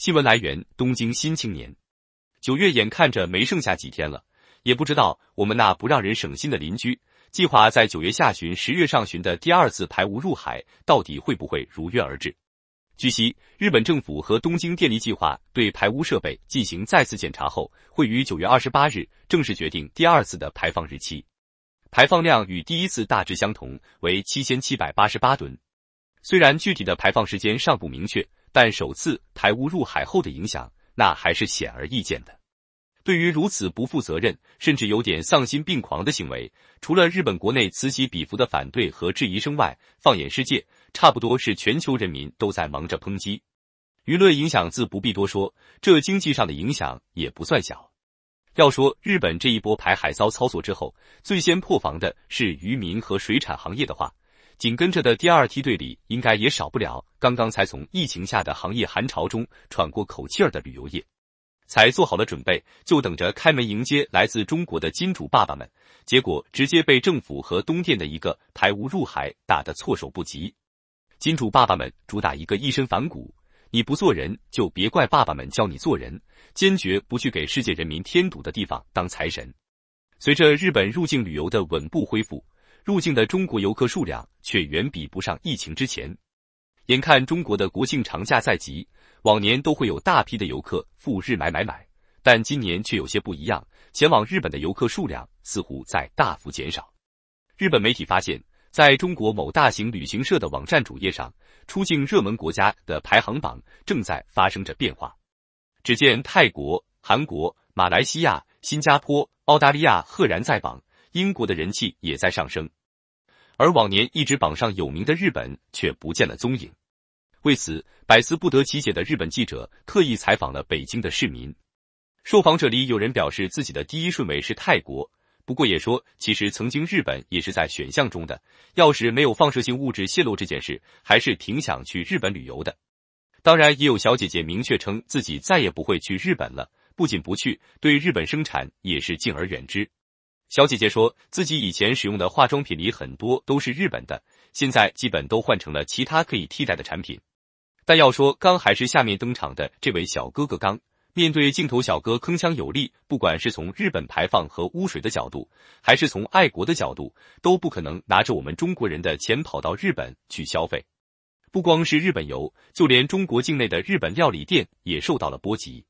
新闻来源：东京新青年。九月眼看着没剩下几天了，也不知道我们那不让人省心的邻居计划在九月下旬、十月上旬的第二次排污入海，到底会不会如约而至？据悉，日本政府和东京电力计划对排污设备进行再次检查后，会于九月二十八日正式决定第二次的排放日期，排放量与第一次大致相同，为七千七百八十八吨。虽然具体的排放时间尚不明确。但首次排污入海后的影响，那还是显而易见的。对于如此不负责任，甚至有点丧心病狂的行为，除了日本国内此起彼伏的反对和质疑声外，放眼世界，差不多是全球人民都在忙着抨击。舆论影响自不必多说，这经济上的影响也不算小。要说日本这一波排海骚操作之后，最先破防的是渔民和水产行业的话。紧跟着的第二梯队里，应该也少不了刚刚才从疫情下的行业寒潮中喘过口气儿的旅游业，才做好了准备，就等着开门迎接来自中国的金主爸爸们，结果直接被政府和东电的一个排污入海打得措手不及。金主爸爸们主打一个一身反骨，你不做人就别怪爸爸们教你做人，坚决不去给世界人民添堵的地方当财神。随着日本入境旅游的稳步恢复。入境的中国游客数量却远比不上疫情之前。眼看中国的国庆长假在即，往年都会有大批的游客赴日买买买，但今年却有些不一样。前往日本的游客数量似乎在大幅减少。日本媒体发现，在中国某大型旅行社的网站主页上，出境热门国家的排行榜正在发生着变化。只见泰国、韩国、马来西亚、新加坡、澳大利亚赫然在榜，英国的人气也在上升。而往年一直榜上有名的日本却不见了踪影，为此百思不得其解的日本记者特意采访了北京的市民。受访者里有人表示自己的第一顺位是泰国，不过也说其实曾经日本也是在选项中的。要是没有放射性物质泄漏这件事，还是挺想去日本旅游的。当然，也有小姐姐明确称自己再也不会去日本了，不仅不去，对日本生产也是敬而远之。小姐姐说自己以前使用的化妆品里很多都是日本的，现在基本都换成了其他可以替代的产品。但要说刚还是下面登场的这位小哥哥刚，面对镜头，小哥铿锵有力。不管是从日本排放和污水的角度，还是从爱国的角度，都不可能拿着我们中国人的钱跑到日本去消费。不光是日本游，就连中国境内的日本料理店也受到了波及。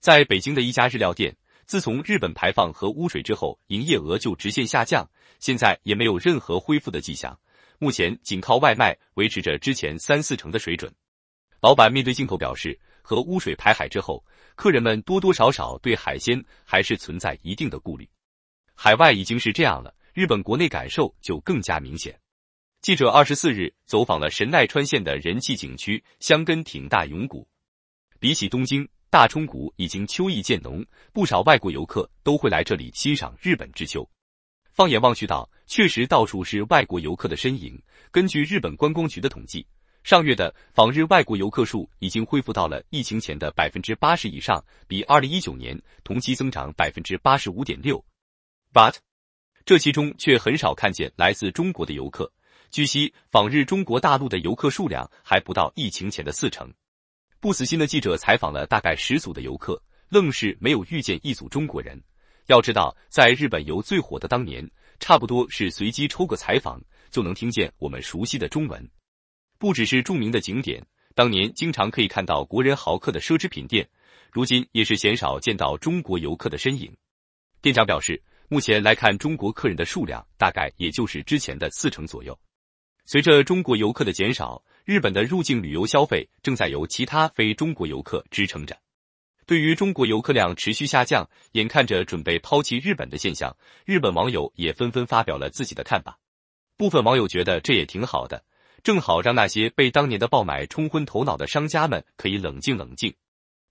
在北京的一家日料店。自从日本排放核污水之后，营业额就直线下降，现在也没有任何恢复的迹象。目前仅靠外卖维持着之前三四成的水准。老板面对镜头表示，核污水排海之后，客人们多多少少对海鲜还是存在一定的顾虑。海外已经是这样了，日本国内感受就更加明显。记者二十四日走访了神奈川县的人气景区香根町大永谷，比起东京。大冲谷已经秋意渐浓，不少外国游客都会来这里欣赏日本之秋。放眼望去，道确实到处是外国游客的身影。根据日本观光局的统计，上月的访日外国游客数已经恢复到了疫情前的百分之八十以上，比二零一九年同期增长百分之八十五点六。But 这其中却很少看见来自中国的游客。据悉，访日中国大陆的游客数量还不到疫情前的四成。不死心的记者采访了大概十组的游客，愣是没有遇见一组中国人。要知道，在日本游最火的当年，差不多是随机抽个采访就能听见我们熟悉的中文。不只是著名的景点，当年经常可以看到国人豪客的奢侈品店，如今也是鲜少见到中国游客的身影。店长表示，目前来看，中国客人的数量大概也就是之前的四成左右。随着中国游客的减少。日本的入境旅游消费正在由其他非中国游客支撑着。对于中国游客量持续下降，眼看着准备抛弃日本的现象，日本网友也纷纷发表了自己的看法。部分网友觉得这也挺好的，正好让那些被当年的爆买冲昏头脑的商家们可以冷静冷静。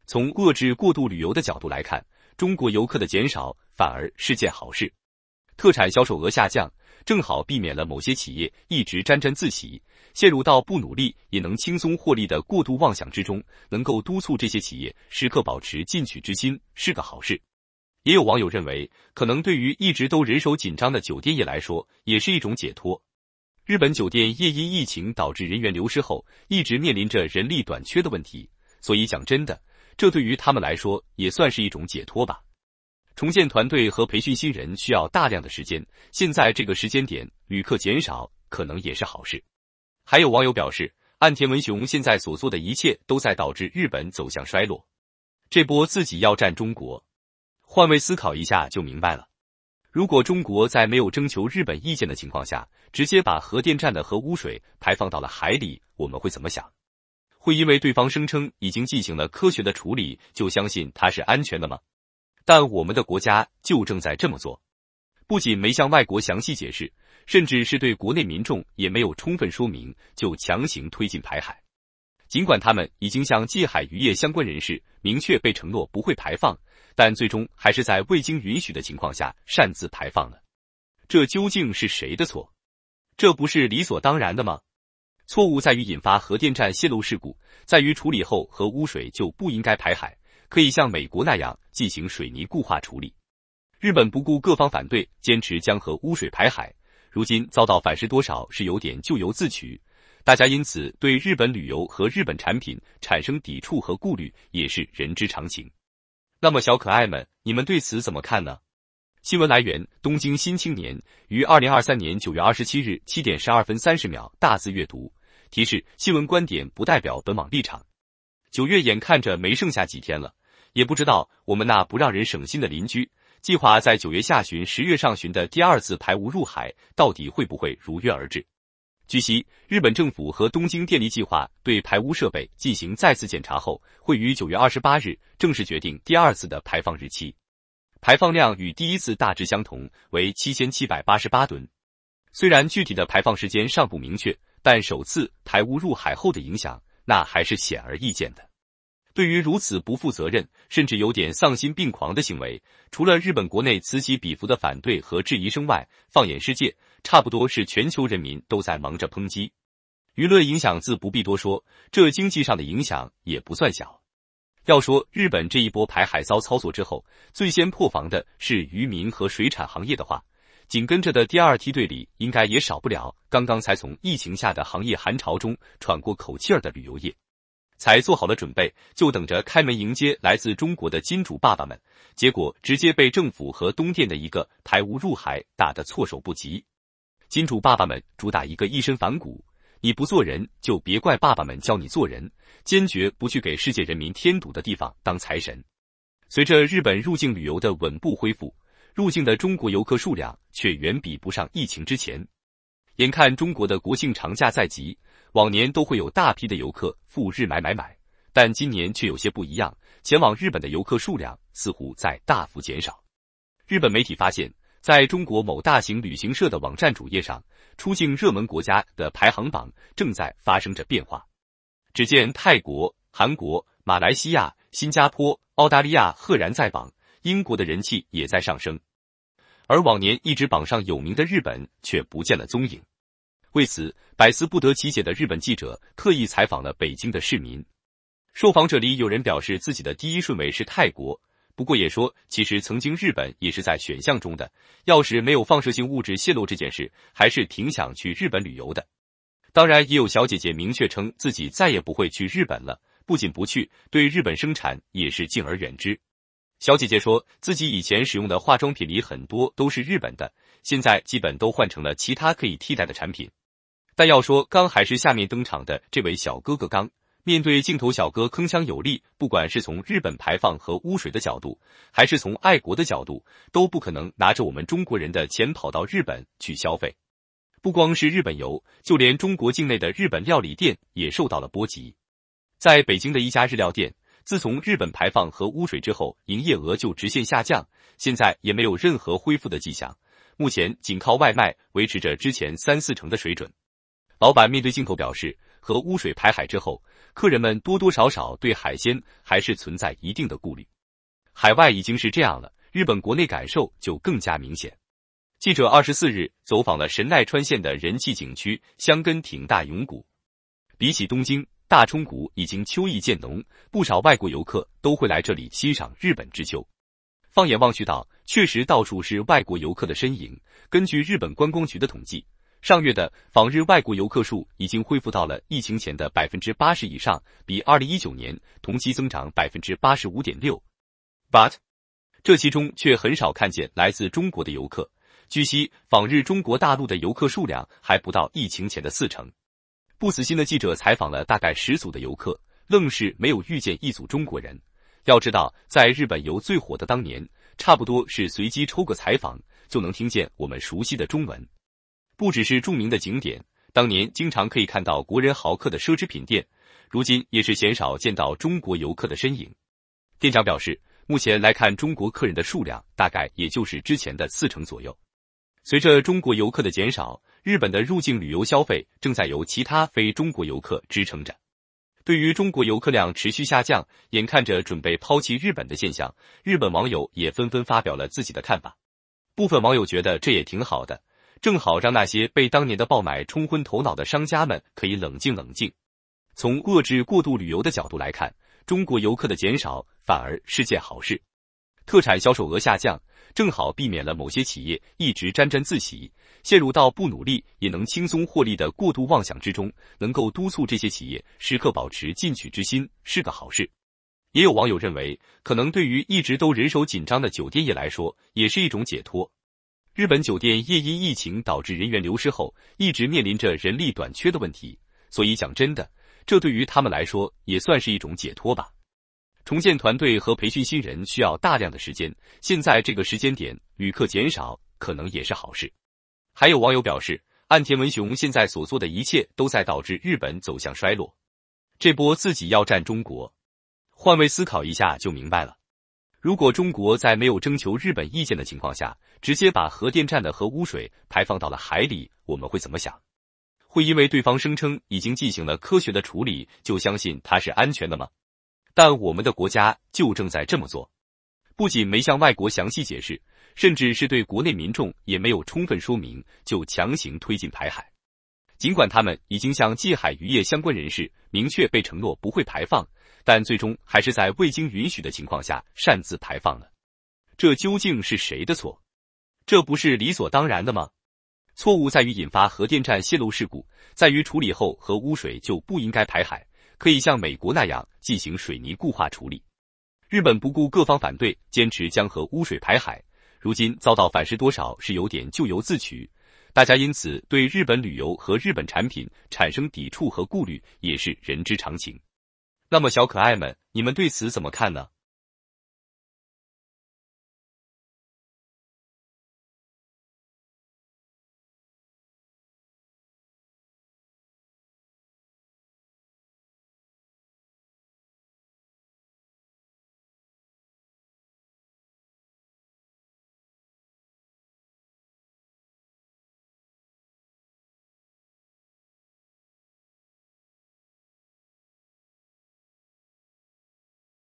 从遏制过度旅游的角度来看，中国游客的减少反而是件好事。特产销售额下降，正好避免了某些企业一直沾沾自喜。陷入到不努力也能轻松获利的过度妄想之中，能够督促这些企业时刻保持进取之心是个好事。也有网友认为，可能对于一直都人手紧张的酒店业来说，也是一种解脱。日本酒店业因疫情导致人员流失后，一直面临着人力短缺的问题，所以讲真的，这对于他们来说也算是一种解脱吧。重建团队和培训新人需要大量的时间，现在这个时间点，旅客减少可能也是好事。还有网友表示，岸田文雄现在所做的一切都在导致日本走向衰落。这波自己要战中国，换位思考一下就明白了。如果中国在没有征求日本意见的情况下，直接把核电站的核污水排放到了海里，我们会怎么想？会因为对方声称已经进行了科学的处理，就相信它是安全的吗？但我们的国家就正在这么做，不仅没向外国详细解释。甚至是对国内民众也没有充分说明就强行推进排海，尽管他们已经向近海渔业相关人士明确被承诺不会排放，但最终还是在未经允许的情况下擅自排放了。这究竟是谁的错？这不是理所当然的吗？错误在于引发核电站泄漏事故，在于处理后核污水就不应该排海，可以像美国那样进行水泥固化处理。日本不顾各方反对，坚持将核污水排海。如今遭到反噬，多少是有点咎由自取。大家因此对日本旅游和日本产品产生抵触和顾虑，也是人之常情。那么，小可爱们，你们对此怎么看呢？新闻来源：东京新青年，于二零二三年九月二十七日七点十二分三十秒大字阅读提示：新闻观点不代表本网立场。九月眼看着没剩下几天了，也不知道我们那不让人省心的邻居。计划在九月下旬、十月上旬的第二次排污入海，到底会不会如约而至？据悉，日本政府和东京电力计划对排污设备进行再次检查后，会于九月二十八日正式决定第二次的排放日期，排放量与第一次大致相同，为七千七百八十八吨。虽然具体的排放时间尚不明确，但首次排污入海后的影响，那还是显而易见的。对于如此不负责任，甚至有点丧心病狂的行为，除了日本国内此起彼伏的反对和质疑声外，放眼世界，差不多是全球人民都在忙着抨击。舆论影响自不必多说，这经济上的影响也不算小。要说日本这一波排海遭操作之后，最先破防的是渔民和水产行业的话，紧跟着的第二梯队里，应该也少不了刚刚才从疫情下的行业寒潮中喘过口气儿的旅游业。才做好了准备，就等着开门迎接来自中国的金主爸爸们，结果直接被政府和东电的一个排污入海打得措手不及。金主爸爸们主打一个一身反骨，你不做人就别怪爸爸们教你做人，坚决不去给世界人民添堵的地方当财神。随着日本入境旅游的稳步恢复，入境的中国游客数量却远比不上疫情之前。眼看中国的国庆长假在即，往年都会有大批的游客赴日买买买，但今年却有些不一样，前往日本的游客数量似乎在大幅减少。日本媒体发现，在中国某大型旅行社的网站主页上，出境热门国家的排行榜正在发生着变化。只见泰国、韩国、马来西亚、新加坡、澳大利亚赫然在榜，英国的人气也在上升，而往年一直榜上有名的日本却不见了踪影。为此，百思不得其解的日本记者特意采访了北京的市民。受访者里有人表示自己的第一顺位是泰国，不过也说其实曾经日本也是在选项中的。要是没有放射性物质泄露这件事，还是挺想去日本旅游的。当然，也有小姐姐明确称自己再也不会去日本了，不仅不去，对日本生产也是敬而远之。小姐姐说自己以前使用的化妆品里很多都是日本的，现在基本都换成了其他可以替代的产品。但要说刚还是下面登场的这位小哥哥刚，面对镜头，小哥铿锵有力。不管是从日本排放和污水的角度，还是从爱国的角度，都不可能拿着我们中国人的钱跑到日本去消费。不光是日本游，就连中国境内的日本料理店也受到了波及。在北京的一家日料店，自从日本排放和污水之后，营业额就直线下降，现在也没有任何恢复的迹象。目前仅靠外卖维持着之前三四成的水准。老板面对镜头表示：“和污水排海之后，客人们多多少少对海鲜还是存在一定的顾虑。海外已经是这样了，日本国内感受就更加明显。”记者二十四日走访了神奈川县的人气景区香根町大永谷。比起东京，大冲谷已经秋意渐浓，不少外国游客都会来这里欣赏日本之秋。放眼望去，道确实到处是外国游客的身影。根据日本观光局的统计。上月的访日外国游客数已经恢复到了疫情前的百分之八十以上，比二零一九年同期增长百分之八十五点六。But 这其中却很少看见来自中国的游客。据悉，访日中国大陆的游客数量还不到疫情前的四成。不死心的记者采访了大概十组的游客，愣是没有遇见一组中国人。要知道，在日本游最火的当年，差不多是随机抽个采访就能听见我们熟悉的中文。不只是著名的景点，当年经常可以看到国人豪客的奢侈品店，如今也是鲜少见到中国游客的身影。店长表示，目前来看，中国客人的数量大概也就是之前的四成左右。随着中国游客的减少，日本的入境旅游消费正在由其他非中国游客支撑着。对于中国游客量持续下降，眼看着准备抛弃日本的现象，日本网友也纷纷发表了自己的看法。部分网友觉得这也挺好的。正好让那些被当年的爆买冲昏头脑的商家们可以冷静冷静。从遏制过度旅游的角度来看，中国游客的减少反而是件好事。特产销售额下降，正好避免了某些企业一直沾沾自喜、陷入到不努力也能轻松获利的过度妄想之中，能够督促这些企业时刻保持进取之心，是个好事。也有网友认为，可能对于一直都人手紧张的酒店业来说，也是一种解脱。日本酒店业因疫情导致人员流失后，一直面临着人力短缺的问题。所以讲真的，这对于他们来说也算是一种解脱吧。重建团队和培训新人需要大量的时间，现在这个时间点，旅客减少可能也是好事。还有网友表示，岸田文雄现在所做的一切都在导致日本走向衰落。这波自己要战中国，换位思考一下就明白了。如果中国在没有征求日本意见的情况下，直接把核电站的核污水排放到了海里，我们会怎么想？会因为对方声称已经进行了科学的处理，就相信它是安全的吗？但我们的国家就正在这么做，不仅没向外国详细解释，甚至是对国内民众也没有充分说明，就强行推进排海。尽管他们已经向近海渔业相关人士明确被承诺不会排放。但最终还是在未经允许的情况下擅自排放了，这究竟是谁的错？这不是理所当然的吗？错误在于引发核电站泄漏事故，在于处理后核污水就不应该排海，可以像美国那样进行水泥固化处理。日本不顾各方反对，坚持将核污水排海，如今遭到反噬，多少是有点咎由自取。大家因此对日本旅游和日本产品产生抵触和顾虑，也是人之常情。那么，小可爱们，你们对此怎么看呢？